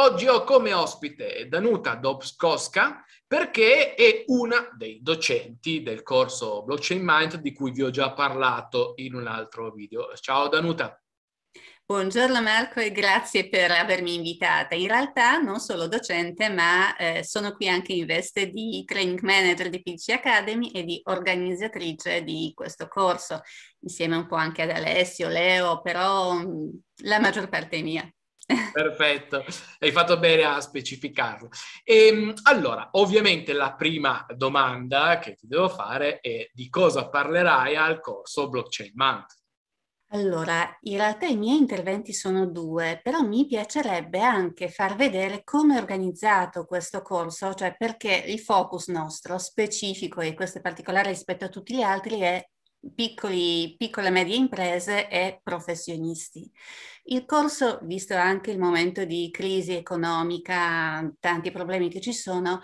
Oggi ho come ospite Danuta Dobskoska perché è una dei docenti del corso Blockchain Mind di cui vi ho già parlato in un altro video. Ciao Danuta. Buongiorno Marco e grazie per avermi invitata. In realtà non solo docente, ma eh, sono qui anche in veste di training manager di PC Academy e di organizzatrice di questo corso, insieme un po' anche ad Alessio, Leo, però mh, mm, la maggior parte è mia. Perfetto, hai fatto bene a specificarlo. E, ehm, allora, ovviamente la prima domanda che ti devo fare è di cosa parlerai al corso Blockchain Month? Allora, in realtà i miei interventi sono due, però mi piacerebbe anche far vedere come è organizzato questo corso, cioè perché il focus nostro specifico e questo è particolare rispetto a tutti gli altri è piccoli, piccole e medie imprese e professionisti. Il corso, visto anche il momento di crisi economica, tanti problemi che ci sono,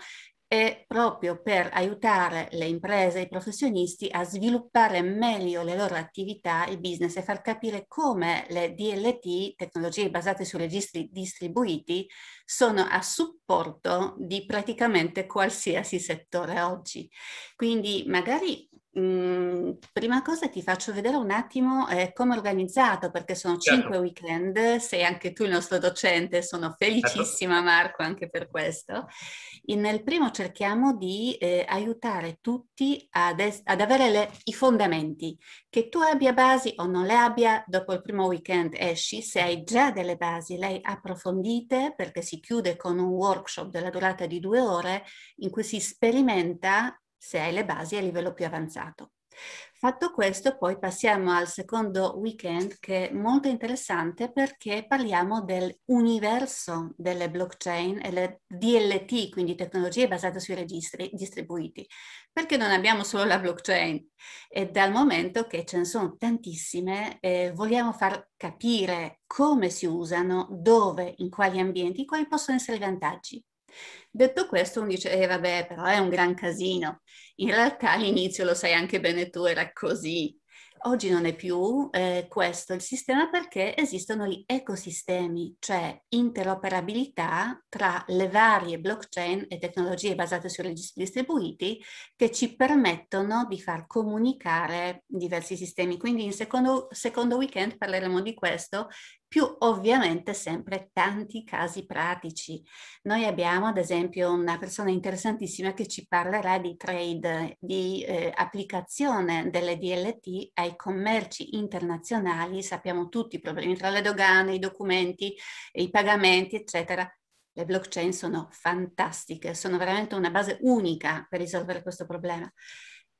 è proprio per aiutare le imprese e i professionisti a sviluppare meglio le loro attività, il business e far capire come le DLT, tecnologie basate su registri distribuiti, sono a supporto di praticamente qualsiasi settore oggi. Quindi magari Mhmm, prima cosa ti faccio vedere un attimo eh, come è organizzato, perché sono certo. cinque weekend, sei anche tu il nostro docente, sono certo. felicissima certo. Marco anche per questo. E nel primo cerchiamo di eh, aiutare tutti ad, es- ad avere le- i fondamenti, che tu abbia basi o non le abbia, dopo il primo weekend esci, se hai già delle basi, lei approfondite perché si chiude con un workshop della durata di due ore in cui si sperimenta se hai le basi a livello più avanzato. Fatto questo, poi passiamo al secondo weekend che è molto interessante perché parliamo dell'universo delle blockchain e le DLT, quindi tecnologie basate sui registri distribuiti, perché non abbiamo solo la blockchain e dal momento che ce ne sono tantissime eh, vogliamo far capire come si usano, dove, in quali ambienti, quali possono essere i vantaggi. Detto questo, uno dice, eh vabbè, però è un gran casino. In realtà all'inizio, lo sai anche bene tu, era così. Oggi non è più eh, questo il sistema perché esistono gli ecosistemi, cioè interoperabilità tra le varie blockchain e tecnologie basate su registri distribuiti che ci permettono di far comunicare diversi sistemi. Quindi in secondo, secondo weekend parleremo di questo più ovviamente sempre tanti casi pratici. Noi abbiamo ad esempio una persona interessantissima che ci parlerà di trade, di eh, applicazione delle DLT ai commerci internazionali, sappiamo tutti i problemi tra le dogane, i documenti, i pagamenti, eccetera. Le blockchain sono fantastiche, sono veramente una base unica per risolvere questo problema.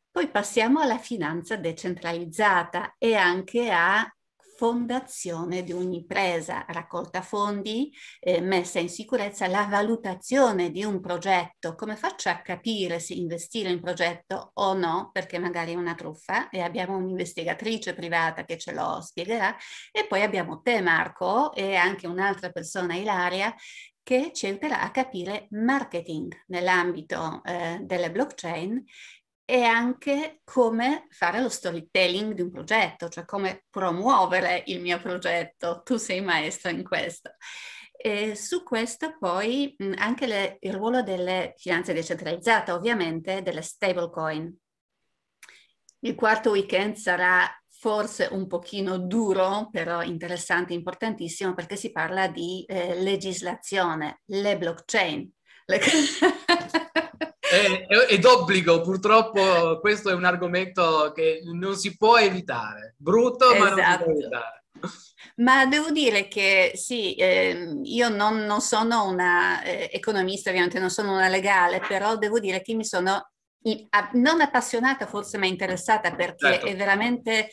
Poi passiamo alla finanza decentralizzata e anche a fondazione di un'impresa, raccolta fondi, eh, messa in sicurezza, la valutazione di un progetto, come faccio a capire se investire in progetto o no, perché magari è una truffa e abbiamo un'investigatrice privata che ce lo spiegherà e poi abbiamo te Marco e anche un'altra persona Ilaria che ci aiuterà a capire marketing nell'ambito eh, delle blockchain e anche come fare lo storytelling di un progetto, cioè come promuovere il mio progetto. Tu sei maestra in questo. E su questo poi anche le, il ruolo delle finanze decentralizzate, ovviamente delle stablecoin. Il quarto weekend sarà forse un pochino duro, però interessante, importantissimo, perché si parla di eh, legislazione, le blockchain. Le... è, è d'obbligo, purtroppo questo è un argomento che non si può evitare. Brutto, esatto. ma non si può esatto. evitare. Ma devo dire che sì, eh, io non, non, sono una eh, economista, ovviamente non sono una legale, però devo dire che mi sono in, a, non appassionata forse, ma interessata perché certo. è veramente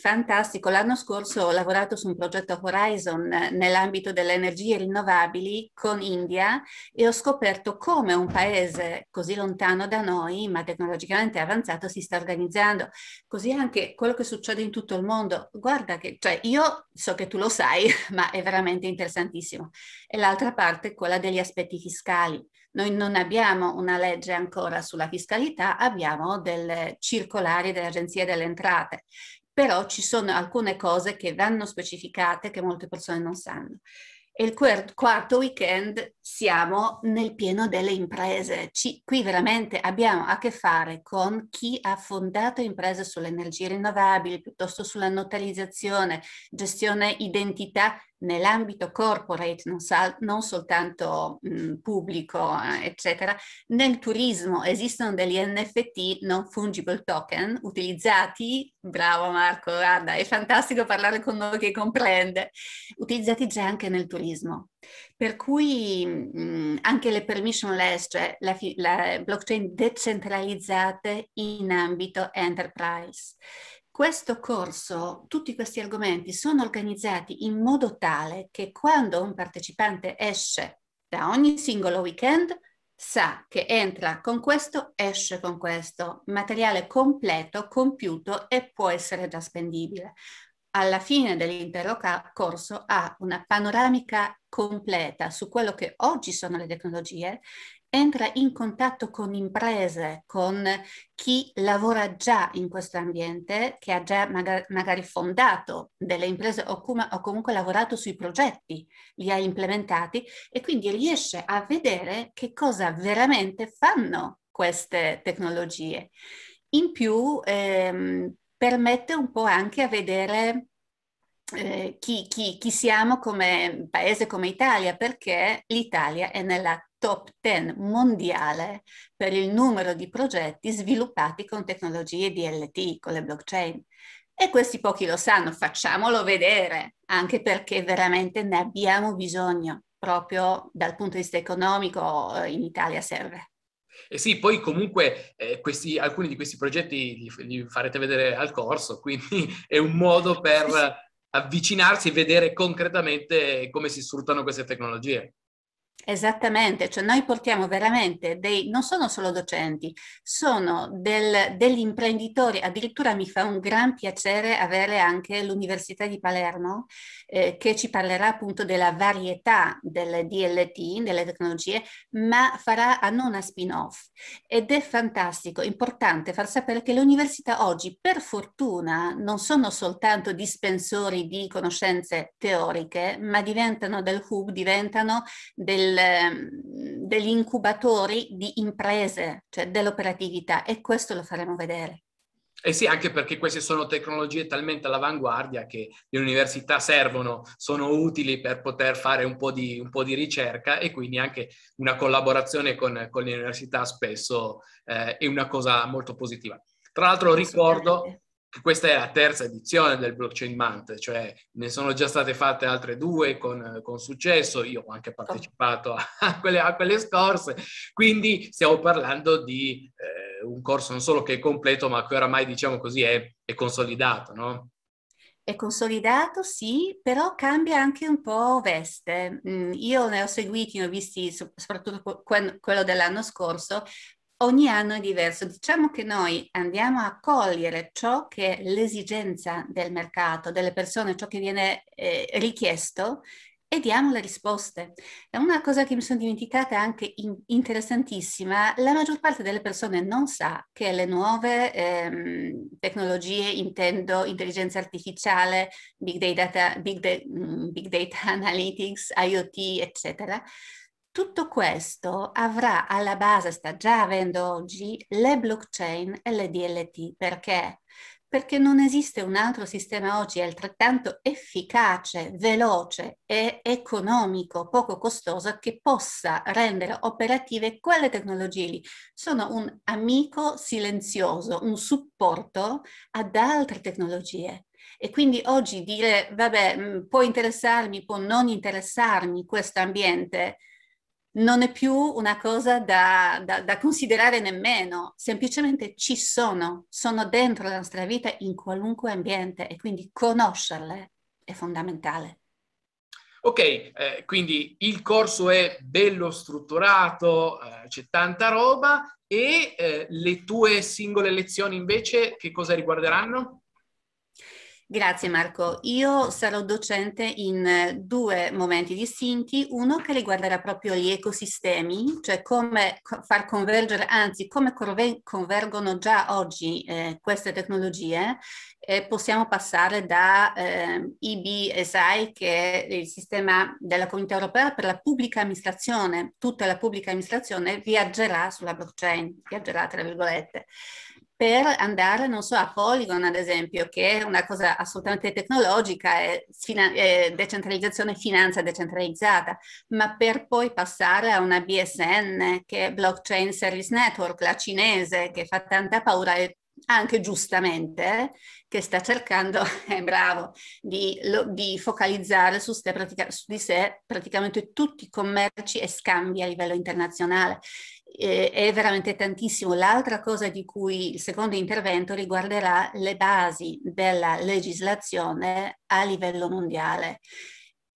Fantastico, l'anno scorso ho lavorato su un progetto Horizon eh, nell'ambito delle energie rinnovabili con India e ho scoperto come un paese così lontano da noi, ma tecnologicamente avanzato, si sta organizzando. Così anche quello che succede in tutto il mondo. Guarda che, cioè io so che tu lo sai, ma è veramente interessantissimo. E l'altra parte è quella degli aspetti fiscali. Noi non abbiamo una legge ancora sulla fiscalità, abbiamo delle circolari dell'Agenzia delle Entrate però ci sono alcune cose che vanno specificate che molte persone non sanno. E il quarto weekend siamo nel pieno delle imprese. Ci, qui veramente abbiamo a che fare con chi ha fondato imprese sulle energie rinnovabili, piuttosto sulla notalizzazione, gestione identità nell'ambito corporate, non, sal- non soltanto mh, pubblico, eh, eccetera, nel turismo esistono degli NFT, non fungible token, utilizzati, bravo Marco, guarda, è fantastico parlare con noi che comprende, utilizzati già anche nel turismo. Per cui mh, anche le permissionless, cioè le fi- blockchain decentralizzate in ambito enterprise. Questo corso, tutti questi argomenti sono organizzati in modo tale che quando un partecipante esce da ogni singolo weekend, sa che entra con questo, esce con questo, materiale completo, compiuto e può essere già spendibile. Alla fine dell'intero corso ha una panoramica completa su quello che oggi sono le tecnologie entra in contatto con imprese, con chi lavora già in questo ambiente, che ha già magari, magari fondato delle imprese o, com- o comunque lavorato sui progetti, li ha implementati e quindi riesce a vedere che cosa veramente fanno queste tecnologie. In più ehm, permette un po' anche a vedere eh, chi, chi, chi, siamo come paese, come Italia, perché l'Italia è nella top 10 mondiale per il numero di progetti sviluppati con tecnologie DLT, con le blockchain. E questi pochi lo sanno, facciamolo vedere, anche perché veramente ne abbiamo bisogno, proprio dal punto di vista economico eh, in Italia serve. E sì, poi comunque eh, questi, alcuni di questi progetti li, li, farete vedere al corso, quindi è un modo per avvicinarsi e vedere concretamente come si sfruttano queste tecnologie. Esattamente, cioè noi portiamo veramente dei, non sono solo docenti, sono del, degli imprenditori, addirittura mi fa un gran piacere avere anche l'Università di Palermo eh, che ci parlerà appunto della varietà delle DLT, delle tecnologie, ma farà a non a spin-off ed è fantastico, importante far sapere che le università oggi per fortuna non sono soltanto dispensori di conoscenze teoriche, ma diventano del hub, diventano del del, mm, degli incubatori di imprese, cioè dell'operatività e questo lo faremo vedere. Eh sì, anche perché queste sono tecnologie talmente all'avanguardia che le università servono, sono utili per poter fare un po' di, un po di ricerca e quindi anche una collaborazione con, con le università spesso eh, è una cosa molto positiva. Tra l'altro ricordo questa è la terza edizione del Blockchain Month, cioè ne sono già state fatte altre due con, con successo, io ho anche partecipato a, quelle, a quelle, scorse, quindi stiamo parlando di eh, un corso non solo che è completo, ma che oramai diciamo così è, è consolidato, no? È consolidato, sì, però cambia anche un po' veste. Mm, io ne ho seguiti, ne ho visti soprattutto quello dell'anno scorso, ogni anno è diverso. Diciamo che noi andiamo a cogliere ciò che è l'esigenza del mercato, delle persone, ciò che viene eh, richiesto e diamo le risposte. È una cosa che mi sono dimenticata anche in, interessantissima, la maggior parte delle persone non sa che le nuove ehm, tecnologie, intendo intelligenza artificiale, big data, big, de, mm, big data analytics, IoT, eccetera, tutto questo avrà alla base, sta già avendo oggi, le blockchain e le DLT. Perché? Perché non esiste un altro sistema oggi altrettanto efficace, veloce e economico, poco costoso, che possa rendere operative quelle tecnologie lì. Sono un amico silenzioso, un supporto ad altre tecnologie. E quindi oggi dire, vabbè, mm, può interessarmi, può non interessarmi questo ambiente, non è più una cosa da, da, da, considerare nemmeno, semplicemente ci sono, sono dentro la nostra vita in qualunque ambiente e quindi conoscerle è fondamentale. Ok, eh, quindi il corso è bello strutturato, eh, c'è tanta roba e eh, le tue singole lezioni invece che cosa riguarderanno? Grazie Marco. Io sarò docente in eh, due momenti distinti, uno che riguarderà proprio gli ecosistemi, cioè come far convergere, anzi come convergono già oggi eh, queste tecnologie. Eh, possiamo passare da eh, IBSI, che è il sistema della comunità europea per la pubblica amministrazione, tutta la pubblica amministrazione viaggerà sulla blockchain, viaggerà tra virgolette per andare, non so, a Polygon ad esempio, che è una cosa assolutamente tecnologica, è, fina- è decentralizzazione finanza decentralizzata, ma per poi passare a una BSN che è Blockchain Service Network, la cinese, che fa tanta paura e anche giustamente, che sta cercando, è eh, bravo, di, lo, di focalizzare su, ste, pratica, su, di sé praticamente tutti i commerci e scambi a livello internazionale. Eh, è veramente tantissimo. L'altra cosa di cui il secondo intervento riguarderà le basi della legislazione a livello mondiale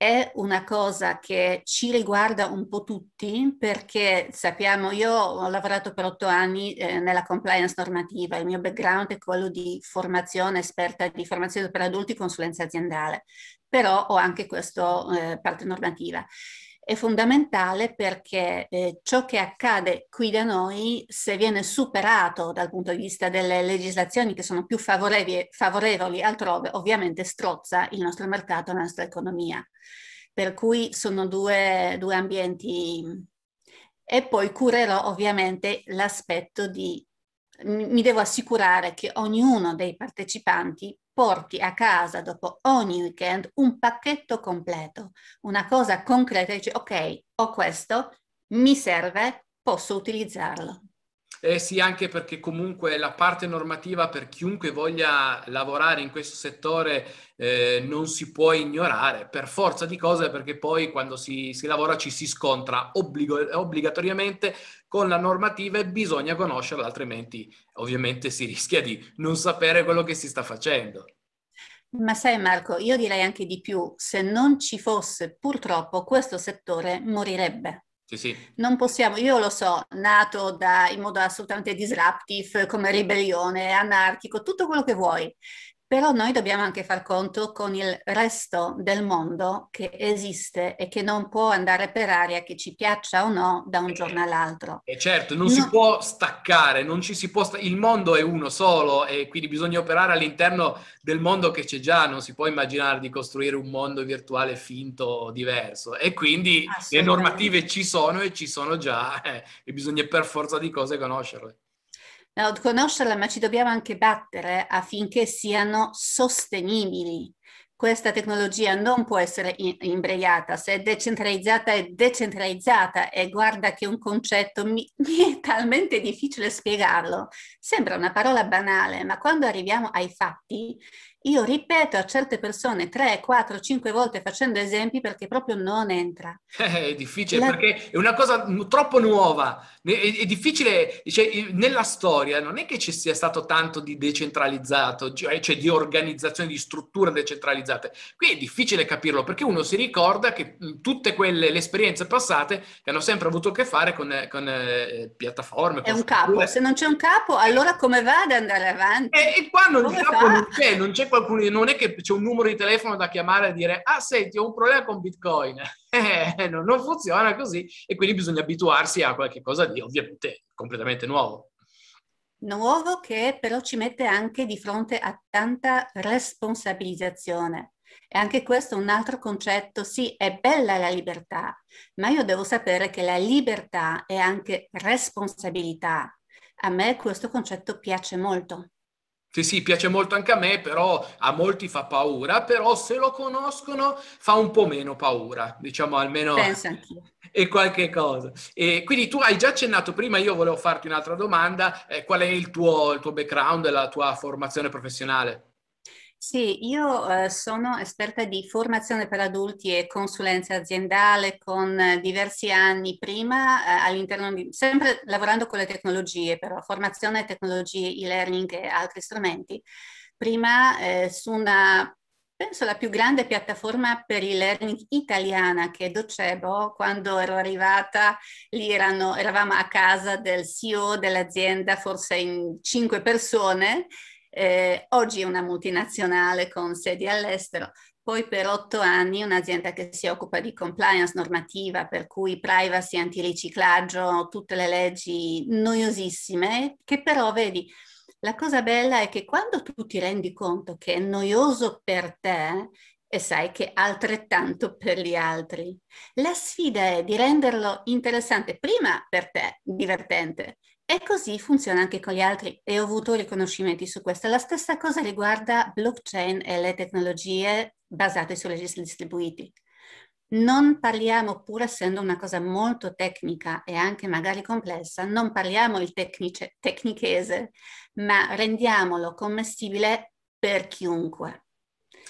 è una cosa che ci riguarda un po' tutti perché sappiamo, io ho lavorato per otto anni eh, nella compliance normativa, il mio background è quello di formazione esperta di formazione per adulti, consulenza aziendale, però ho anche questa eh, parte normativa è fondamentale perché eh, ciò che accade qui da noi, se viene superato dal punto di vista delle legislazioni che sono più favorevoli, favorevoli altrove, ovviamente strozza il nostro mercato, la nostra economia. Per cui sono due, due ambienti. E poi curerò ovviamente l'aspetto di mi devo assicurare che ognuno dei partecipanti porti a casa dopo ogni weekend un pacchetto completo, una cosa concreta, e dice ok, ho questo, mi serve, posso utilizzarlo. Eh sì, anche perché comunque la parte normativa per chiunque voglia lavorare in questo settore eh, non si può ignorare per forza di cose perché poi quando si, si lavora ci si scontra obbligo, obbligatoriamente con la normativa e bisogna conoscerla, altrimenti ovviamente si rischia di non sapere quello che si sta facendo. Ma sai Marco, io direi anche di più, se non ci fosse purtroppo questo settore morirebbe. Sì, sì. Non possiamo, io lo so, nato da, in modo assolutamente disruptive, come ribellione, anarchico, tutto quello che vuoi, però noi dobbiamo anche far conto con il resto del mondo che esiste e che non può andare per aria, che ci piaccia o no, da un giorno all'altro. E eh, certo, non no. si può staccare, non ci si può sta- il mondo è uno solo e quindi bisogna operare all'interno del mondo che c'è già, non si può immaginare di costruire un mondo virtuale finto o diverso. E quindi le normative ci sono e ci sono già eh, e bisogna per forza di cose conoscerle. No, conoscerla, ma ci dobbiamo anche battere affinché siano sostenibili. Questa tecnologia non può essere in- imbregata, se è decentralizzata è decentralizzata e guarda che un concetto mi, mi è talmente difficile spiegarlo. Sembra una parola banale, ma quando arriviamo ai fatti io ripeto a certe persone 3, 4, 5 volte facendo esempi perché proprio non entra. Eh, è difficile La... perché è una cosa troppo nuova, è, è difficile, cioè, nella storia non è che ci sia stato tanto di decentralizzato, cioè, cioè di organizzazione di strutture decentralizzate. Qui è difficile capirlo perché uno si ricorda che tutte quelle le esperienze passate che hanno sempre avuto a che fare con, con eh, piattaforme. È un strutture. capo, se non c'è un capo allora come va ad andare avanti? E, eh, e qua non, il capo non c'è, non c'è qualcuno, non è che c'è un numero di telefono da chiamare e dire, ah senti, ho un problema con Bitcoin, eh, non funziona così e quindi bisogna abituarsi a qualcosa di ovviamente completamente nuovo. Nuovo che però ci mette anche di fronte a tanta responsabilizzazione. E anche questo è un altro concetto. Sì, è bella la libertà, ma io devo sapere che la libertà è anche responsabilità. A me questo concetto piace molto. Sì, sì, piace molto anche a me, però a molti fa paura, però se lo conoscono fa un po' meno paura, diciamo almeno è qualche cosa. E quindi tu hai già accennato prima, io volevo farti un'altra domanda, eh, qual è il tuo, il tuo background e la tua formazione professionale? Sì, io eh, sono esperta di formazione per adulti e consulenza aziendale con eh, diversi anni prima eh, all'interno di, sempre lavorando con le tecnologie però, formazione, tecnologie, e-learning e altri strumenti. Prima eh, su una, penso la più grande piattaforma per e-learning italiana che è Docebo, quando ero arrivata lì erano, eravamo a casa del CEO dell'azienda, forse in cinque persone, eh, oggi è una multinazionale con sedi all'estero, poi per otto anni un'azienda che si occupa di compliance normativa, per cui privacy, antiriciclaggio, tutte le leggi noiosissime, che però vedi, la cosa bella è che quando tu ti rendi conto che è noioso per te, e sai che altrettanto per gli altri. La sfida è di renderlo interessante prima per te, divertente, e così funziona anche con gli altri e ho avuto riconoscimenti su questo. La stessa cosa riguarda blockchain e le tecnologie basate sui registri distribuiti. Non parliamo, pur essendo una cosa molto tecnica e anche magari complessa, non parliamo il tecnice, tecnichese, ma rendiamolo commestibile per chiunque.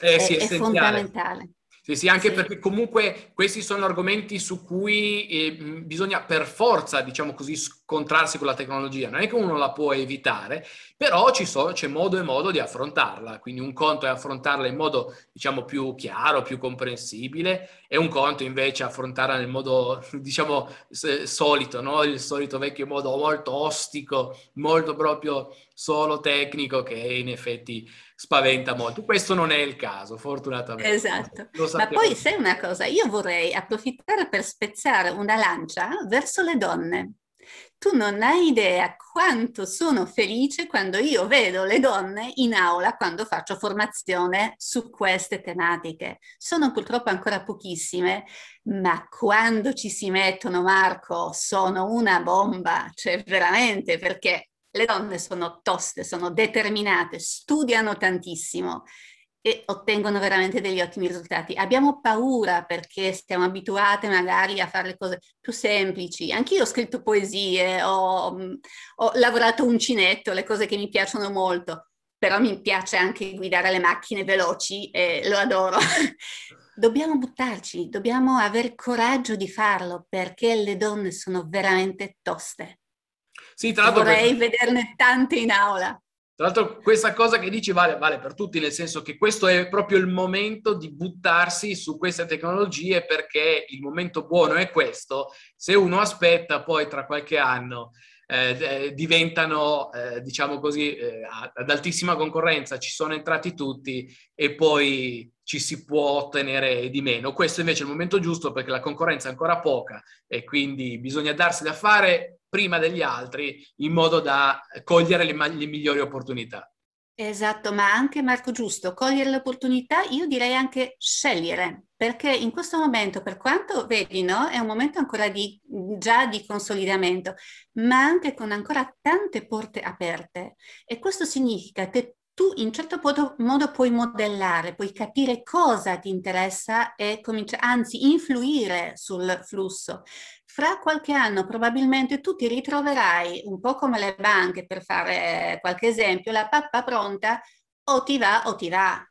Eh, sì, è fondamentale. Sì, sì, anche sì. perché comunque questi sono argomenti su cui eh, bisogna per forza, diciamo così, scontrarsi con la tecnologia. Non è che uno la può evitare, però so, c'è modo e modo di affrontarla. Quindi un conto è affrontarla in modo, diciamo, più chiaro, più comprensibile, e un conto invece affrontarla nel modo, diciamo, solito, no? il solito vecchio modo molto ostico, molto proprio solo tecnico, che in effetti spaventa molto. Questo non è il caso, fortunatamente. Esatto. Ma poi sai una cosa, io vorrei approfittare per spezzare una lancia verso le donne. Tu non hai idea quanto sono felice quando io vedo le donne in aula quando faccio formazione su queste tematiche. Sono purtroppo ancora pochissime, ma quando ci si mettono, Marco, sono una bomba, cioè veramente perché le donne sono toste, sono determinate, studiano tantissimo e ottengono veramente degli ottimi risultati. Abbiamo paura perché siamo abituate magari a fare le cose più semplici. Anch'io ho scritto poesie, ho, ho lavorato uncinetto, le cose che mi piacciono molto, però mi piace anche guidare le macchine veloci e lo adoro. dobbiamo buttarci, dobbiamo avere coraggio di farlo perché le donne sono veramente toste. Sì, tra l'altro vorrei per... vederne tante in aula. Tra l'altro questa cosa che dici vale, vale, per tutti, nel senso che questo è proprio il momento di buttarsi su queste tecnologie perché il momento buono è questo, se uno aspetta poi tra qualche anno eh, eh diventano, eh, diciamo così, eh, ad altissima concorrenza, ci sono entrati tutti e poi ci si può ottenere di meno. Questo invece è il momento giusto perché la concorrenza è ancora poca e quindi bisogna darsi da fare prima degli altri in modo da cogliere le, le migliori opportunità. Esatto, ma anche Marco Giusto, cogliere l'opportunità, io direi anche scegliere, perché in questo momento, per quanto vedi, no, è un momento ancora di, già di consolidamento, ma anche con ancora tante porte aperte. E questo significa che tu in certo modo puoi modellare, puoi capire cosa ti interessa e cominciare, anzi influire sul flusso. Fra qualche anno probabilmente tu ti ritroverai, un po' come le banche per fare qualche esempio, la pappa pronta o ti va o ti va.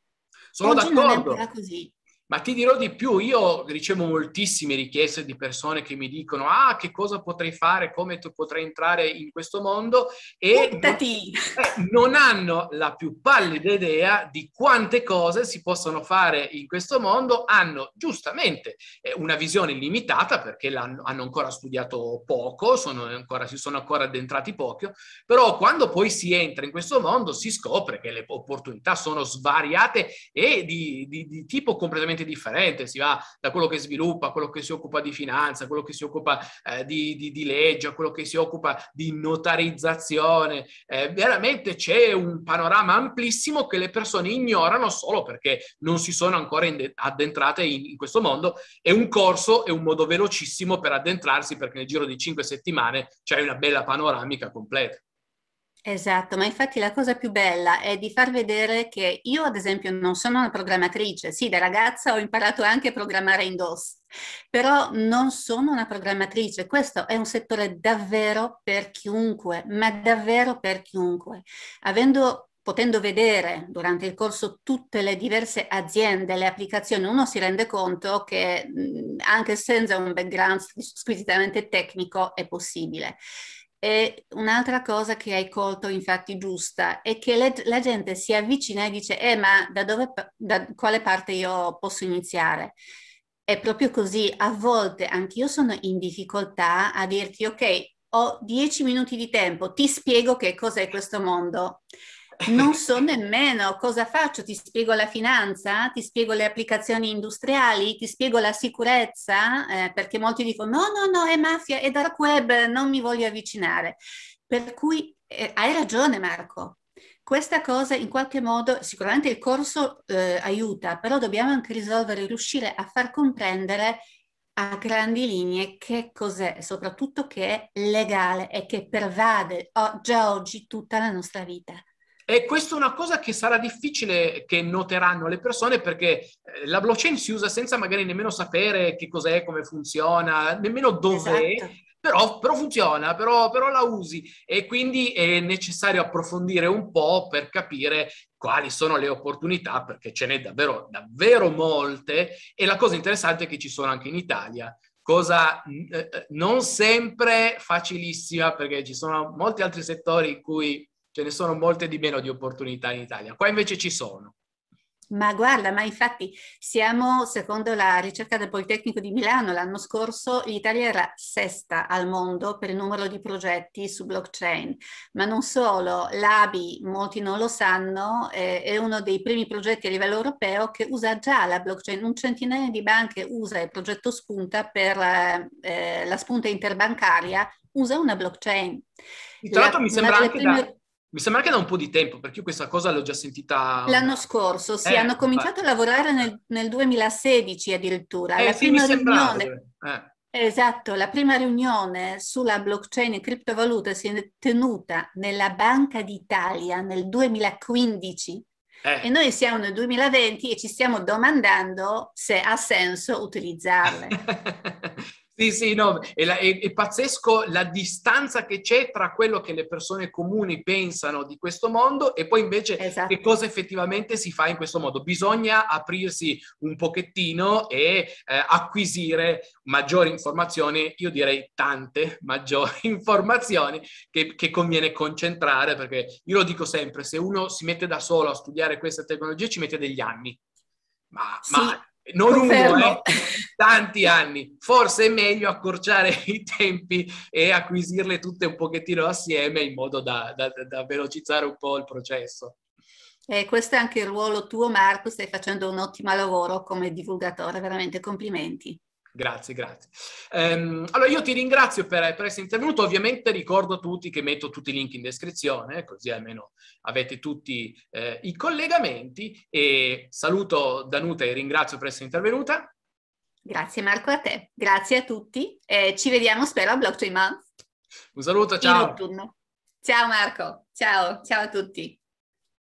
Sono Oggi d'accordo. Non è così. Ma ti dirò di più, io ricevo moltissime richieste di persone che mi dicono ah che cosa potrei fare, come potrei entrare in questo mondo e non, eh, non hanno la più pallida idea di quante cose si possono fare in questo mondo, hanno giustamente eh, una visione limitata perché hanno ancora studiato poco, sono ancora, si sono ancora addentrati poco, però quando poi si entra in questo mondo si scopre che le opportunità sono svariate e di, di, di tipo completamente completamente differente, si va da quello che sviluppa a quello che si occupa di finanza, a quello che si occupa eh, di, di, di, legge, a quello che si occupa di notarizzazione. Eh, veramente c'è un panorama amplissimo che le persone ignorano solo perché non si sono ancora in, addentrate in, in questo mondo. È un corso, è un modo velocissimo per addentrarsi perché nel giro di cinque settimane c'è una bella panoramica completa. Esatto, ma infatti la cosa più bella è di far vedere che io, ad esempio, non sono una programmatrice. Sì, da ragazza ho imparato anche a programmare in DOS, però non sono una programmatrice. Questo è un settore davvero per chiunque, ma davvero per chiunque. Avendo potendo vedere durante il corso tutte le diverse aziende, le applicazioni, uno si rende conto che anche senza un background squisitamente tecnico è possibile. E un'altra cosa che hai colto infatti giusta è che le, la gente si avvicina e dice, eh ma da, dove, da quale parte io posso iniziare? È proprio così, a volte anch'io sono in difficoltà a dirti, ok, ho dieci minuti di tempo, ti spiego che cos'è questo mondo. Non so nemmeno cosa faccio, ti spiego la finanza, ti spiego le applicazioni industriali, ti spiego la sicurezza, eh, perché molti dicono no, no, no, è mafia, è dark web, non mi voglio avvicinare. Per cui eh, hai ragione Marco, questa cosa in qualche modo, sicuramente il corso eh, aiuta, però dobbiamo anche risolvere, riuscire a far comprendere a grandi linee che cos'è, soprattutto che è legale e che pervade già oggi tutta la nostra vita. E questa è una cosa che sarà difficile che noteranno le persone perché eh, la blockchain si usa senza magari nemmeno sapere che cos'è, come funziona, nemmeno dov'è. Esatto. Però, però, funziona, però, però, la usi e quindi è necessario approfondire un po' per capire quali sono le opportunità, perché ce n'è davvero, davvero molte e la cosa interessante è che ci sono anche in Italia, cosa eh, eh, non sempre facilissima perché ci sono molti altri settori in cui ce ne sono molte di meno di opportunità in Italia. Qua invece ci sono. Ma guarda, ma infatti siamo, secondo la ricerca del Politecnico di Milano l'anno scorso, l'Italia era sesta al mondo per il numero di progetti su blockchain, ma non solo, l'ABI, molti non lo sanno, eh, è uno dei primi progetti a livello europeo che usa già la blockchain, un centinaio di banche usa il progetto Spunta per eh, eh, la spunta interbancaria, usa una blockchain. tra l'altro mi sembra anche prime... da mi sembra che da un po' di tempo, perché io questa cosa l'ho già sentita... L'anno scorso, sì, eh, hanno eh. cominciato eh. a lavorare nel, nel 2016 addirittura. Eh, la sì, prima riunione... Eh. Esatto, la prima riunione sulla blockchain e criptovalute si è tenuta nella Banca d'Italia nel 2015 eh. e noi siamo nel 2020 e ci stiamo domandando se ha senso utilizzarle. Sì, sì, no, è, la, è, è, pazzesco la distanza che c'è tra quello che le persone comuni pensano di questo mondo e poi invece esatto. che cosa effettivamente si fa in questo modo. Bisogna aprirsi un pochettino e eh, acquisire maggiori informazioni, io direi tante maggiori informazioni che, che conviene concentrare perché io lo dico sempre, se uno si mette da solo a studiare queste tecnologie ci mette degli anni. Ma, sì. ma, non Confermo. uno, eh, tanti anni. Forse è meglio accorciare i tempi e acquisirle tutte un pochettino assieme in modo da, da, da velocizzare un po' il processo. Eh, questo è anche il ruolo tuo, Marco, stai facendo un ottimo lavoro come divulgatore, veramente complimenti. Grazie, grazie. Um, allora io ti ringrazio per, per, essere intervenuto, ovviamente ricordo a tutti che metto tutti i link in descrizione, così almeno avete tutti eh, i collegamenti e saluto Danuta e ringrazio per essere intervenuta. Grazie Marco a te, grazie a tutti eh, ci vediamo spero a Blockchain Month. Un saluto, ciao. Ciao Marco, ciao, ciao a tutti.